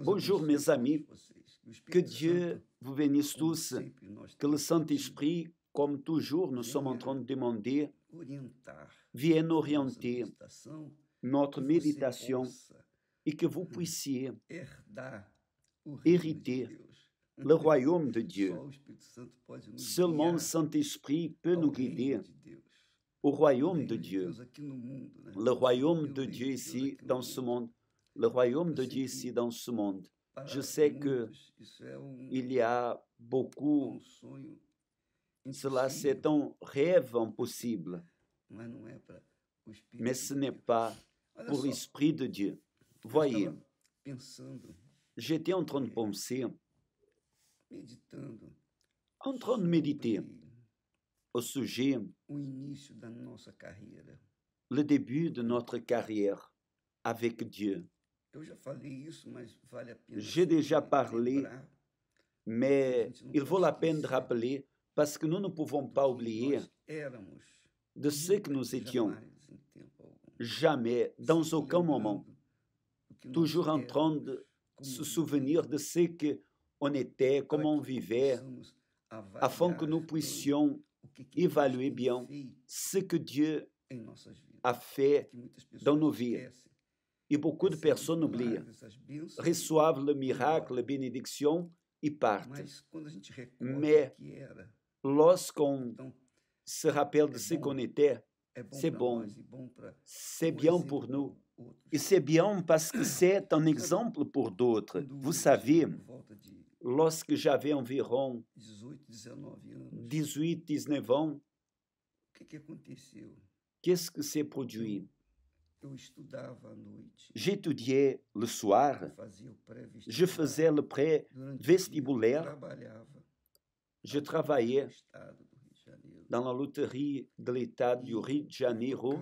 Bonjour mes amis, que Dieu vous bénisse tous, que le Saint-Esprit, comme toujours nous sommes en train de demander, vienne orienter notre méditation et que vous puissiez hériter le royaume de Dieu. Seulement le Saint-Esprit peut nous guider au royaume de Dieu. Le royaume de Dieu ici, dans ce monde le royaume de Dieu ici dans ce monde. Je sais que um il y a beaucoup. Um Cela, c'est un rêve impossible. Mais ce n'est pas pour l'Esprit de Dieu. Voyez, j'étais en train de penser, en train de méditer au sujet, le début de notre carrière avec Dieu. J'ai déjà parlé, mais il vaut la peine de rappeler parce que nous ne pouvons pas oublier de ce que nous étions. Jamais, dans aucun moment, toujours en train de se souvenir de ce qu'on était, comment on vivait, afin que nous puissions évaluer bien ce que Dieu a fait dans nos vies. e beaucoup de personnes oublient. Reçoivent le miracle, la bénédiction et partent. Mais lorsqu'on então, se rappelle de é ce qu'on était, é c'est bon. C'est bien pour nous. Et c'est bien parce que c'est un exemple pour d'autres. Vous savez, lorsque j'avais environ 18, 19 ans, qu'est-ce que s'est produit? J'étudiais le soir, je faisais le pré-vestibulaire, je travaillais dans la loterie de l'État du e Rio de Janeiro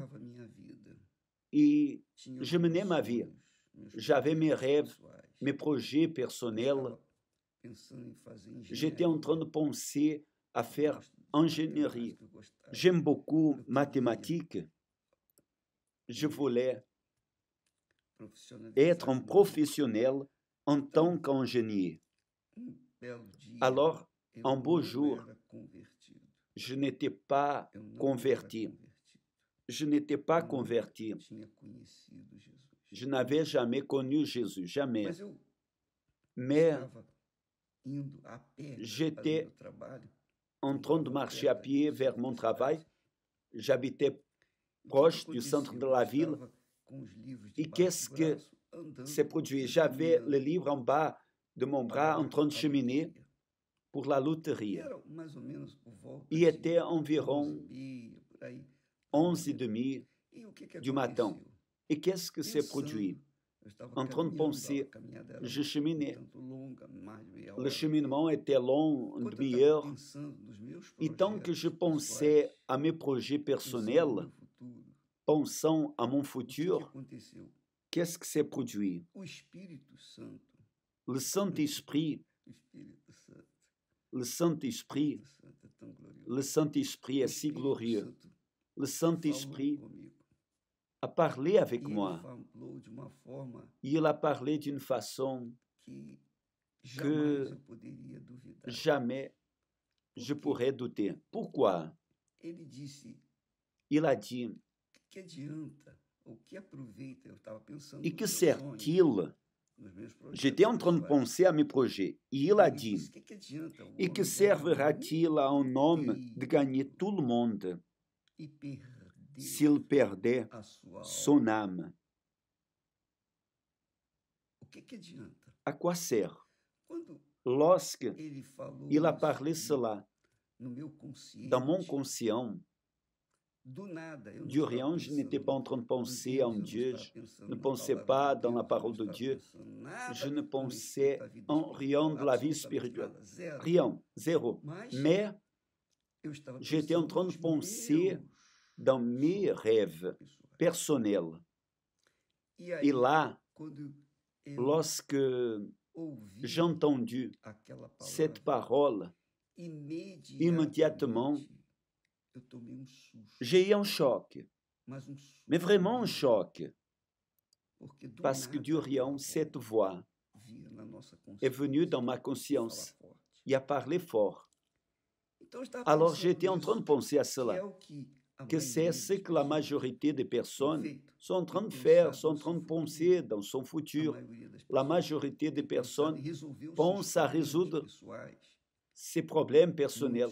et je menais ma vie. J'avais mes rêves, mes projets personnels. J'étais en train de penser à faire ingénierie. J'aime beaucoup mathématiques je voulais être un professionnel en tant qu'ingénieur. Alors, un beau jour, je n'étais pas converti. Je n'étais pas converti. Je n'avais jamais connu Jésus, jamais. Mais j'étais en e train de marcher à pied vers mon travail. J'habitais proche du centre de la ville et qu'est-ce que s'est produit. J'avais le livre en bas de mon bras en train de cheminer pour la loterie. E Il était environ 11 h 30 du matin. Et qu'est-ce que e s'est produit En train de penser, je cheminais. Le cheminement était long, une demi-heure. Et tant que je pensais à mes projets personnels, pensant à mon futur, qu'est-ce qui s'est produit Le Saint-Esprit, le Saint-Esprit, le Saint-Esprit est si glorieux. Le Saint-Esprit a parlé avec e moi. Il a parlé d'une façon que jamais je pourrais douter. Pourquoi Il a dit, que adianta? O que aproveita? Eu estava pensando. E que sert-il J'étais en train de penser à mes projets. Et il a dit Et que servira-t-il à un homme de gagner tout le monde s'il perdait son âme A quoi sert Lorsque il a parlé cela dans mon conscient, Du rien, je n'étais pas en train de penser en Dieu, je ne pensais pas dans la parole de Dieu, je ne pensais en rien de la vie spirituelle, rien, zéro. Mais j'étais en train de penser dans mes rêves personnels. E Et là, lorsque j'ai entendu cette parole, immédiatement, j'ai eu un choc. Mais vraiment un um choc. Parce que durant cette voix est venue dans ma conscience et a parlé fort. Alors j'étais en train de penser à cela. que c'est ce que la majorité des personnes sont en train e de faire, sont en train de penser dans son futur. La majorité des personnes pensent à résoudre ces problèmes personnels.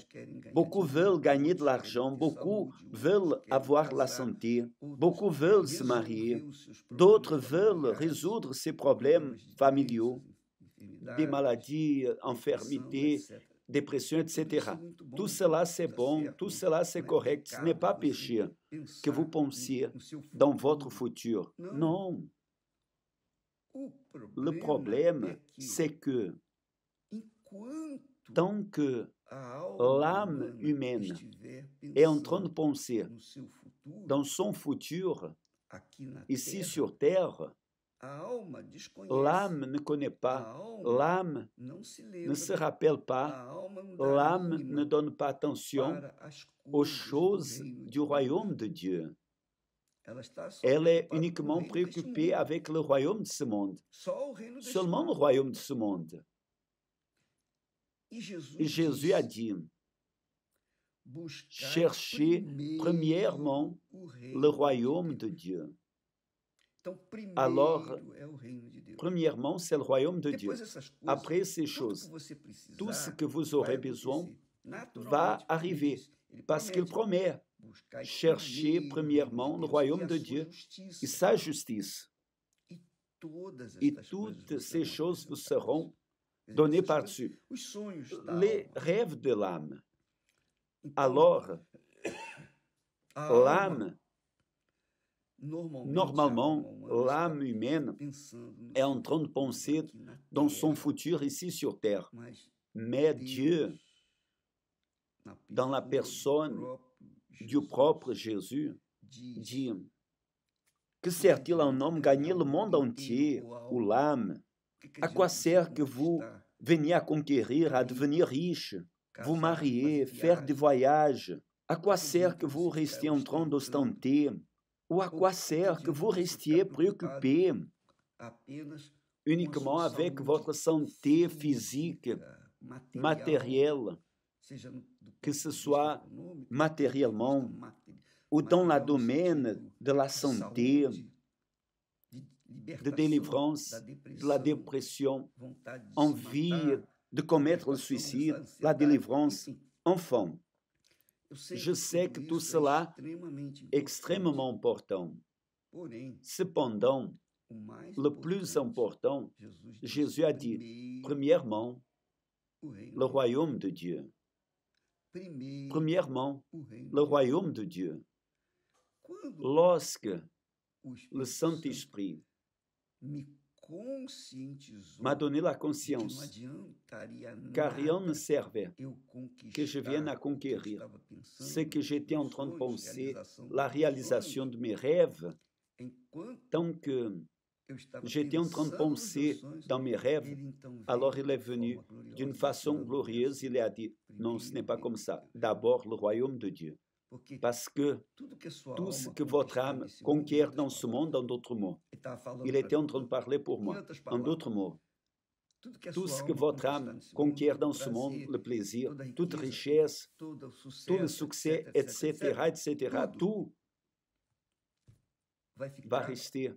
Beaucoup veulent gagner de l'argent, beaucoup veulent avoir la santé, beaucoup veulent se marier, d'autres veulent résoudre ses problèmes familiaux, des maladies, infirmités, euh, dépression, etc. Tout cela c'est bon, tout cela c'est correct, ce n'est pas péché hein, que vous pensiez dans votre futur. Non. Le problème, c'est que tant que l'âme humaine est en train de penser dans son futur, ici sur Terre, L'âme ne connaît pas, l'âme ne se rappelle pas, l'âme ne donne pas attention aux choses du royaume de Dieu. Elle est uniquement préoccupée avec le royaume de ce monde, seulement le royaume de ce monde. Jésus a dit, cherchez premièrement le royaume de Dieu. Alors, premièrement, c'est le royaume de Dieu. Après ces choses, tout ce que vous aurez besoin va arriver, parce qu'il promet chercher premièrement le royaume e de Dieu et sa justice. E et toutes ces choses vous seront donner par-dessus les rêves de l'âme. Alors, ah, l'âme, normalement, l'âme humaine est en train de penser dans son futur ici sur Terre. Mais Dieu, dans la personne du propre Jésus, dit, que sert-il à un homme gagner le monde entier ou l'âme? À quoi sert que vous venez à conquérir, à devenir riche, vous é marier, faire des voyages. À quoi sert que vous restiez en train é d'ostenter Ou à quoi sert que vous é restiez préoccupé uniquement avec votre santé physique, matérielle, que ce soit matériellement ou dans le domaine de la santé, de délivrance de la dépression, envie de commettre le suicide, la délivrance enfin. Je sais que tout cela est extrêmement important. Cependant, le plus important, Jésus a dit, premièrement, le royaume de Dieu. Premièrement, le royaume de Dieu. Lorsque le Saint-Esprit m'a donné la conscience car rien ne servait que je vienne à conquérir ce que j'étais en train de penser, la réalisation de mes rêves, tant que j'étais en train de penser dans mes rêves. Alors il est venu d'une façon glorieuse, il a dit, non, ce n'est pas comme ça, d'abord le royaume de Dieu parce que tout ce que votre âme conquiert dans ce monde, en d'autres mots, il était en train de parler pour moi, en d'autres mots, tout ce que votre âme conquiert dans ce monde, le plaisir, toute richesse, tout le succès, etc., etc., tout va rester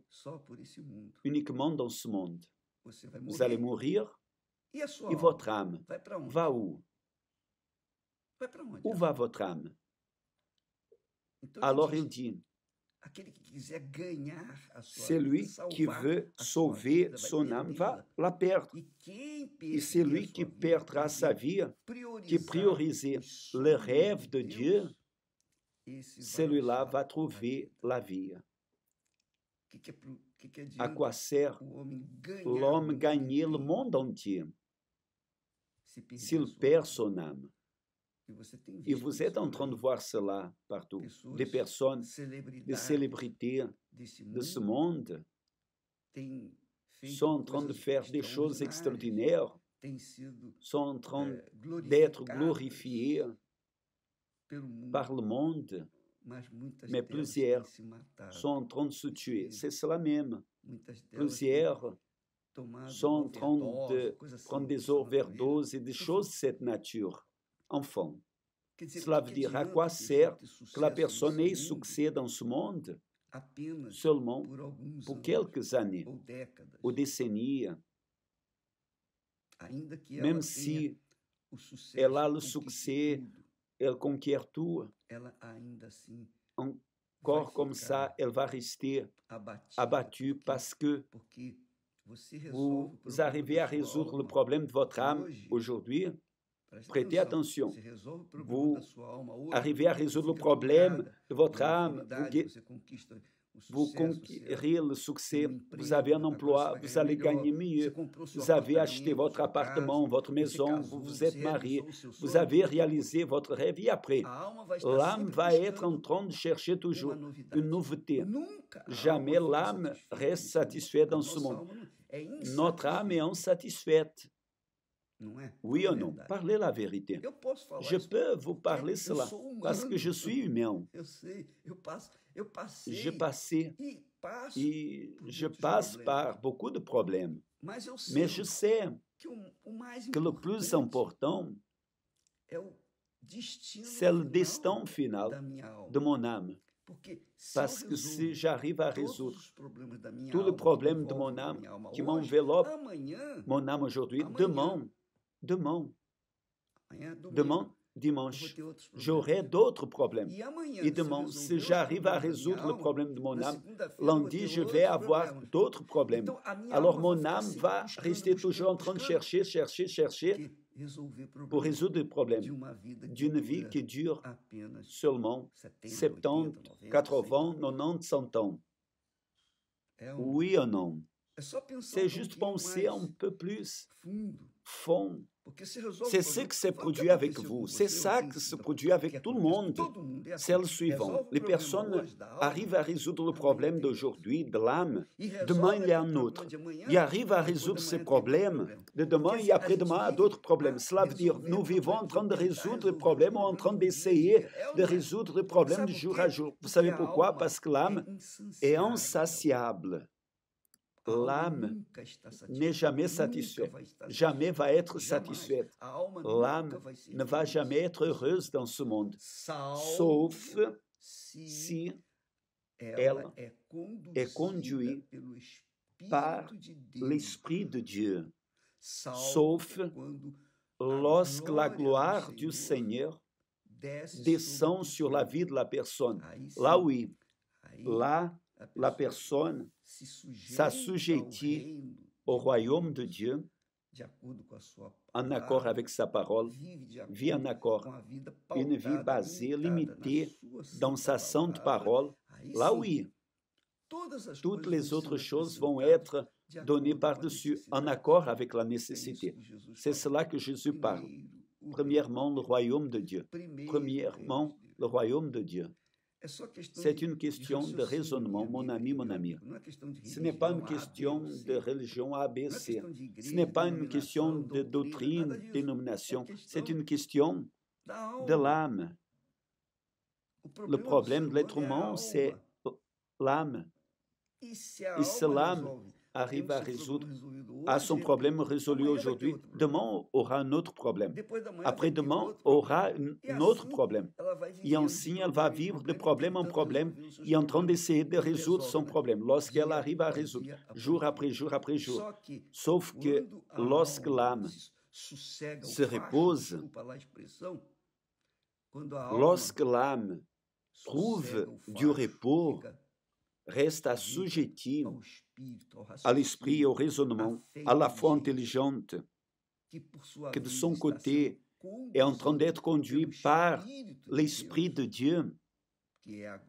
uniquement dans ce monde. Vous allez mourir et votre âme va où Où va votre âme alors il dit, celui qui veut sauver son âme va la perdre. E Et celui qui perdra sa vie, qui priorise le rêve de Dieu, celui-là va trouver la vie. À quoi sert l'homme gagner le monde entier s'il perd son âme? Et vous êtes en train de voir cela partout. Des personnes, des célébrités de ce monde sont en train de faire des choses extraordinaires, sont en train d'être glorifiées par le monde, mais plusieurs sont en train de se tuer. C'est cela même. Plusieurs sont en train de prendre des overdoses et des choses de cette nature. Enfant, Cela veut dire quoi sert que la personne ait succès dans ce monde seulement pour quelques années ou décennies, même si elle a le succès, elle conquiert tout, encore comme ça, elle va rester abattue parce que vous arrivez à résoudre le problème de votre âme aujourd'hui Prêtez attention. Vous arrivez à résoudre le problème de votre âme. Vous, vous le succès. Um vous avez un emploi. Vous allez gagner mieux. Vous avez acheté votre appartement, votre maison. Vous vous êtes marié. Vous avez réalisé votre rêve. Et après, l'âme va être en train de chercher toujours une nouveauté. Jamais l'âme reste satisfaite dans ce monde. Notre âme est insatisfaite. É? Oui ou non Parlez la vérité. je peux vous parler cela parce que je suis humain. Je passais et je passe par beaucoup de problèmes. Mais je sais que le plus important, é c'est le destin final de mon âme. Parce que se j'arrive à résoudre tout le problème de mon âme qui m'enveloppe, mon âme aujourd'hui, demain, demain, demain, dimanche, j'aurai d'autres problèmes. E Et demain, um si j'arrive à résoudre le problème de mon âme, lundi, je vais avoir d'autres problèmes. Alors mon âme va rester toujours en train de chercher, chercher, chercher pour résoudre le problème d'une vie qui dure seulement 70, 80, 90, 100 ans. Um oui ou non? C'est um juste penser un peu plus fond c'est ce qui s'est produit avec vous, c'est ça qui se produit avec tout le monde. C'est le suivant. Les personnes arrivent à résoudre le problème d'aujourd'hui, de l'âme. Demain, il y a un autre. Ils arrivent à résoudre ces problèmes. De demain et après-demain, d'autres problèmes. Cela veut dire, nous vivons en train de résoudre le problème ou en train d'essayer de résoudre le problème de jour à jour. Vous savez pourquoi? Parce que l'âme est insatiable. L'âme n'est jamais satisfaite, jamais va être satisfaite. L'âme ne va jamais être heureuse dans ce monde, sauf si ela est é conduite é par l'Esprit de Dieu, sauf lorsque la gloire du Seigneur descend sur la vie de la personne. Là, oui, là, la personne s'assujettit au royaume de Dieu en accord avec sa parole, vit en accord une vie basée, limitée dans sa sainte parole, là oui, toutes les autres choses vont être données par-dessus, en accord avec la nécessité. C'est cela que Jésus parle. Premièrement, le royaume de Dieu. Premièrement, le royaume de Dieu. C'est une question de raisonnement, mon ami, mon ami. Ce n'est pas une question de religion ABC. Ce n'est pas une question de doctrine, de dénomination. C'est une question de l'âme. Le problème de l'être humain, c'est l'âme. E Et c'est l'âme arrive à résoudre à son e problème résolu aujourd'hui, demain aura un autre problème. Après-demain aura un e autre problème. Et um ainsi, elle va vivre de problème en problème et en train d'essayer de résoudre son problème. Lorsqu'elle arrive à résoudre, jour après jour après jour. Sauf que lorsque l'âme se repose, lorsque l'âme trouve du repos, reste assujettie à l'esprit au raisonnement, à la foi intelligente, que de son côté est en train d'être conduit par l'Esprit de Dieu,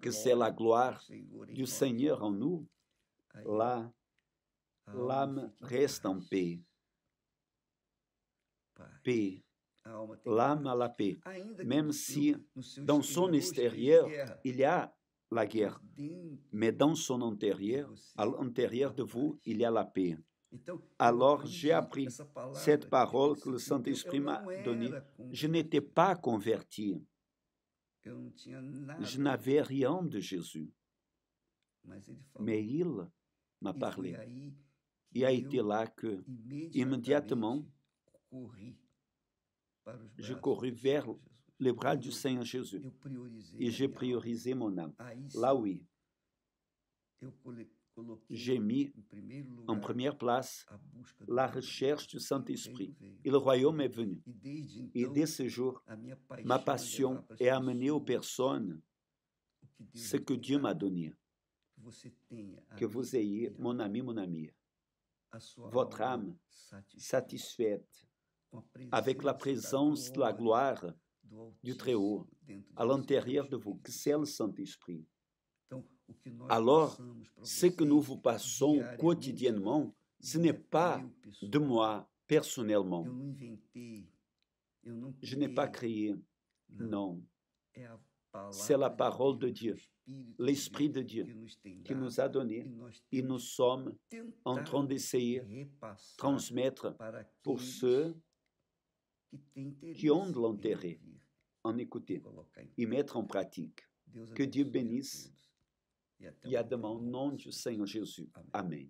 que c'est la gloire du Seigneur en nous, là, ah, l'âme reste en paix. Paix. L'âme a la paix. Même si dans son extérieur, il y a la guerre, mais dans son intérieur, à l'intérieur de vous, il y a la paix. Alors j'ai appris cette parole que le Saint-Esprit m'a donnée. Je n'étais pas converti. Je n'avais rien de Jésus. Mais il m'a parlé. Il a été là que, immédiatement, je courus vers les bras du Seigneur Jésus. Et j'ai priorisé mon âme. Là, oui. J'ai mis en première place la recherche du Saint-Esprit. Et le royaume est venu. E Et dès ce jour, ma e passion est amenée aux personnes ce que Dieu m'a donné. Que vous ayez, mon ami, mon ami, votre âme satisfaite avec la présence de la gloire du Très-Haut, à l'intérieur de vous, que c'est le Saint-Esprit. Alors, ce que nous vous passons quotidiennement, e ce n'est pas de moi personnellement. Je n'ai pas créé, non. C'est la parole de Dieu, l'Esprit de Dieu qui nous a donné e et nous sommes en train d'essayer transmettre pour ceux qui ont de l'intérêt en écouter et mettre en pratique. Que Dieu bénisse. Et à demain, au nom du Seigneur Jésus. Amen.